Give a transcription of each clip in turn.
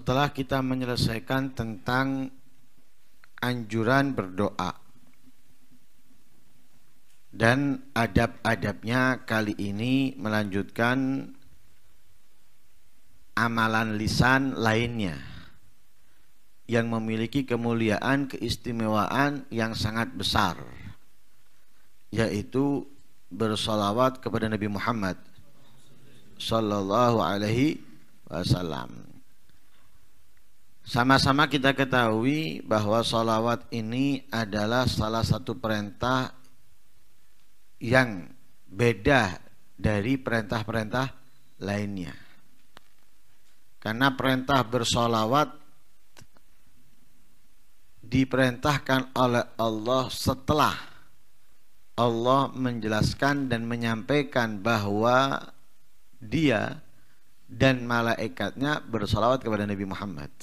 setelah kita menyelesaikan tentang anjuran berdoa dan adab-adabnya kali ini melanjutkan amalan lisan lainnya yang memiliki kemuliaan keistimewaan yang sangat besar yaitu bersolawat kepada Nabi Muhammad Sallallahu Alaihi Wasallam sama-sama kita ketahui bahwa salawat ini adalah salah satu perintah yang beda dari perintah-perintah lainnya. Karena perintah bersolawat diperintahkan oleh Allah setelah Allah menjelaskan dan menyampaikan bahwa dia dan malaikatnya bersolawat kepada Nabi Muhammad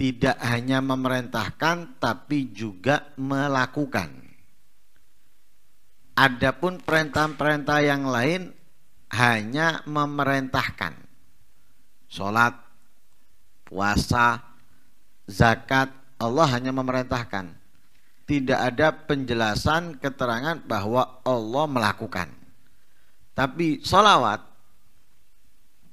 tidak hanya memerintahkan tapi juga melakukan. Adapun perintah-perintah yang lain hanya memerintahkan. Salat, puasa, zakat, Allah hanya memerintahkan. Tidak ada penjelasan keterangan bahwa Allah melakukan. Tapi solawat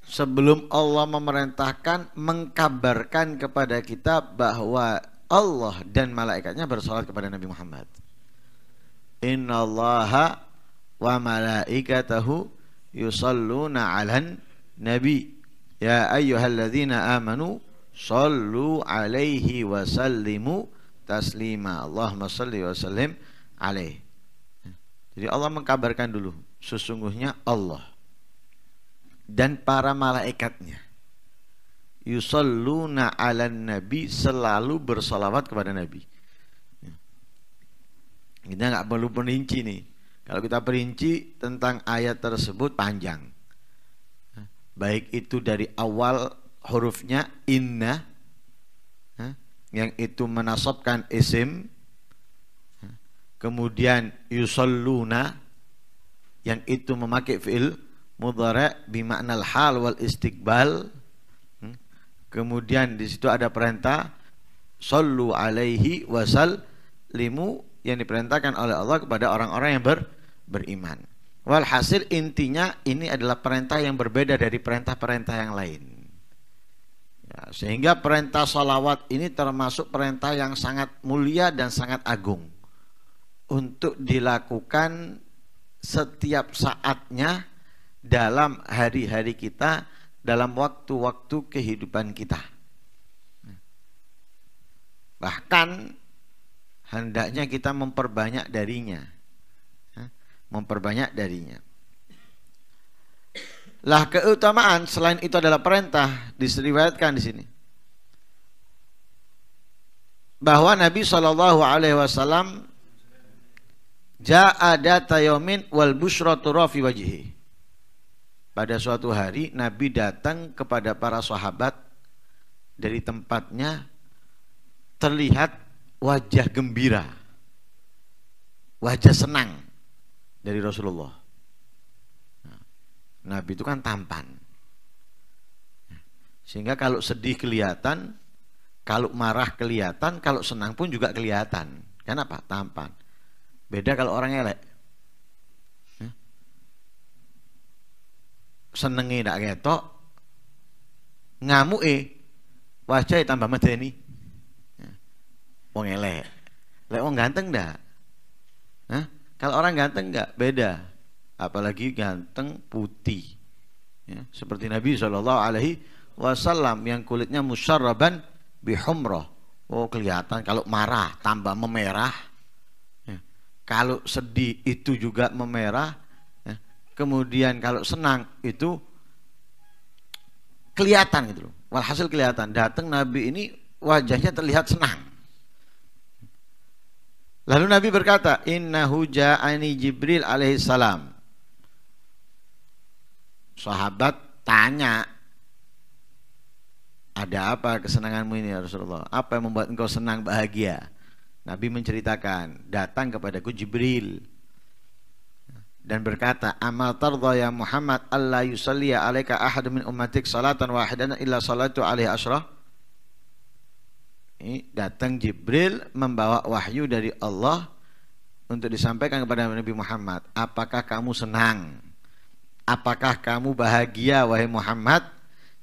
sebelum Allah memerintahkan mengkabarkan kepada kita bahwa Allah dan malaikatnya bersolat kepada Nabi Muhammad. Inna Allah wa malaikatahu yusalluna alan nabi ya ayyuhalladzina amanu sallu alaihi wa sallimu taslima Allahumma salli wa sallim alaihi jadi Allah mengkabarkan dulu sesungguhnya Allah dan para malaikatnya yusalluna ala nabi selalu bersolawat kepada nabi kita nggak perlu perinci nih kalau kita perinci tentang ayat tersebut panjang baik itu dari awal hurufnya inna yang itu menasobkan isim kemudian yusalluna yang itu memakai fi'il mudhara bimaknal hal wal istiqbal hmm? kemudian di situ ada perintah sallu alaihi wasal limu yang diperintahkan oleh Allah kepada orang-orang yang ber, beriman walhasil intinya ini adalah perintah yang berbeda dari perintah-perintah yang lain ya, sehingga perintah salawat ini termasuk perintah yang sangat mulia dan sangat agung untuk dilakukan setiap saatnya dalam hari-hari kita, dalam waktu-waktu kehidupan kita. Bahkan hendaknya kita memperbanyak darinya. Memperbanyak darinya. Lah keutamaan selain itu adalah perintah diseriwayatkan di sini bahwa Nabi Shallallahu Alaihi Wasallam jaa data wal rafi wajhi pada suatu hari Nabi datang kepada para sahabat dari tempatnya terlihat wajah gembira. Wajah senang dari Rasulullah. Nah, Nabi itu kan tampan. Sehingga kalau sedih kelihatan, kalau marah kelihatan, kalau senang pun juga kelihatan. Kenapa? Tampan. Beda kalau orang elek. senenge ndak ketok ngamuke wajah tambah medeni ya. wong elek lek wong ganteng ndak Hah? kalau orang ganteng nggak beda apalagi ganteng putih ya, seperti Nabi Shallallahu Alaihi Wasallam yang kulitnya musyarraban bihumroh oh kelihatan kalau marah tambah memerah ya. kalau sedih itu juga memerah kemudian kalau senang itu kelihatan gitu loh. Walhasil kelihatan datang Nabi ini wajahnya terlihat senang. Lalu Nabi berkata, Inna ja'ani Jibril alaihissalam. Sahabat tanya, ada apa kesenanganmu ini ya Rasulullah? Apa yang membuat engkau senang bahagia? Nabi menceritakan, datang kepadaku Jibril dan berkata, "Amal tardha ya Muhammad alla yusalliya 'alaika ahad min ummatik salatan wahidan illa salatu 'alaihi asrah Ini datang Jibril membawa wahyu dari Allah untuk disampaikan kepada Nabi Muhammad. Apakah kamu senang? Apakah kamu bahagia wahai Muhammad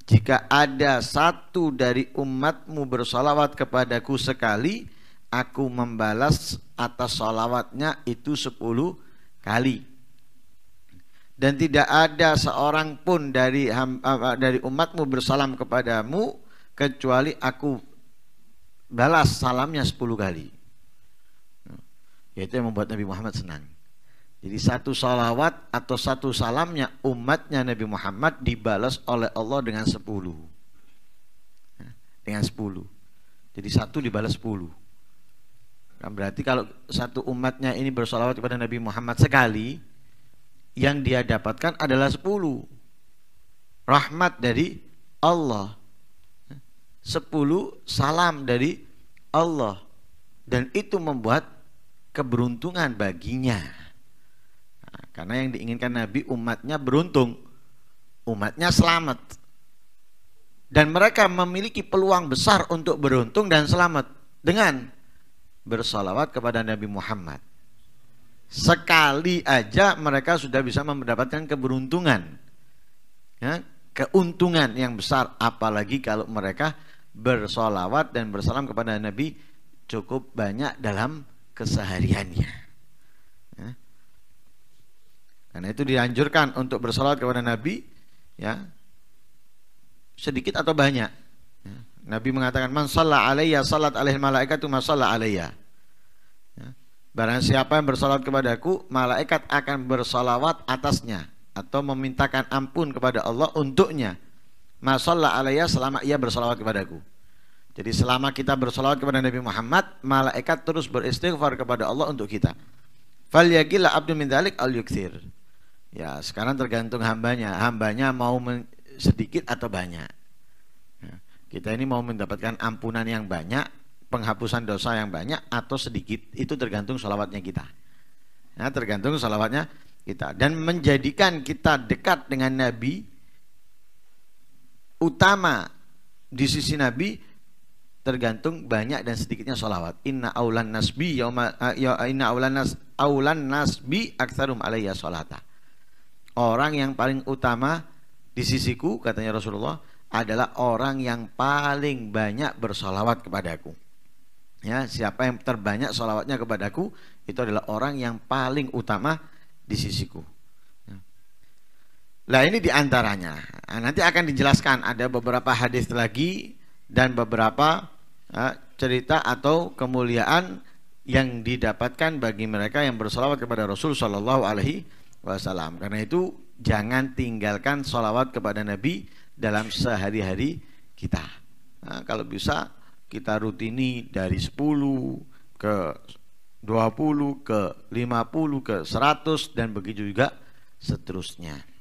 jika ada satu dari umatmu bersolawat kepadaku sekali? aku membalas atas solawatnya itu sepuluh kali dan tidak ada seorang pun dari eh, eh, dari umatmu bersalam kepadamu kecuali aku balas salamnya sepuluh kali. Itu yang membuat Nabi Muhammad senang. Jadi satu salawat atau satu salamnya umatnya Nabi Muhammad dibalas oleh Allah dengan sepuluh. Dengan sepuluh. Jadi satu dibalas sepuluh. Nah, berarti kalau satu umatnya ini bersalawat kepada Nabi Muhammad sekali, yang dia dapatkan adalah 10 rahmat dari Allah 10 salam dari Allah dan itu membuat keberuntungan baginya nah, karena yang diinginkan Nabi umatnya beruntung umatnya selamat dan mereka memiliki peluang besar untuk beruntung dan selamat dengan bersalawat kepada Nabi Muhammad sekali aja mereka sudah bisa mendapatkan keberuntungan ya, keuntungan yang besar apalagi kalau mereka bersolawat dan bersalam kepada Nabi cukup banyak dalam kesehariannya ya. karena itu dianjurkan untuk bersolawat kepada Nabi ya sedikit atau banyak ya. Nabi mengatakan man alaiya salat alaihi malaikatu ma alaiya Barang siapa yang bersolawat kepadaku, malaikat akan bersolawat atasnya atau memintakan ampun kepada Allah untuknya. Masallah alaiya selama ia bersolawat kepadaku. Jadi selama kita bersolawat kepada Nabi Muhammad, malaikat terus beristighfar kepada Allah untuk kita. Fal yagila Abdul min dalik al yukthir. Ya, sekarang tergantung hambanya. Hambanya mau sedikit atau banyak. Ya, kita ini mau mendapatkan ampunan yang banyak penghapusan dosa yang banyak atau sedikit itu tergantung sholawatnya kita ya, tergantung sholawatnya kita dan menjadikan kita dekat dengan Nabi utama di sisi Nabi tergantung banyak dan sedikitnya sholawat inna aulan nasbi yawma, eh, ya, inna aulan nas aulan nasbi aktsarum alayya sholata orang yang paling utama di sisiku katanya Rasulullah adalah orang yang paling banyak bersolawat kepadaku ya siapa yang terbanyak sholawatnya kepadaku itu adalah orang yang paling utama di sisiku ya. lah ini diantaranya nah, nanti akan dijelaskan ada beberapa hadis lagi dan beberapa ya, cerita atau kemuliaan yang didapatkan bagi mereka yang bersolawat kepada Rasul Shallallahu Alaihi Wasallam karena itu jangan tinggalkan sholawat kepada Nabi dalam sehari-hari kita nah, kalau bisa kita rutini dari 10 ke 20 ke 50 ke 100 dan begitu juga seterusnya.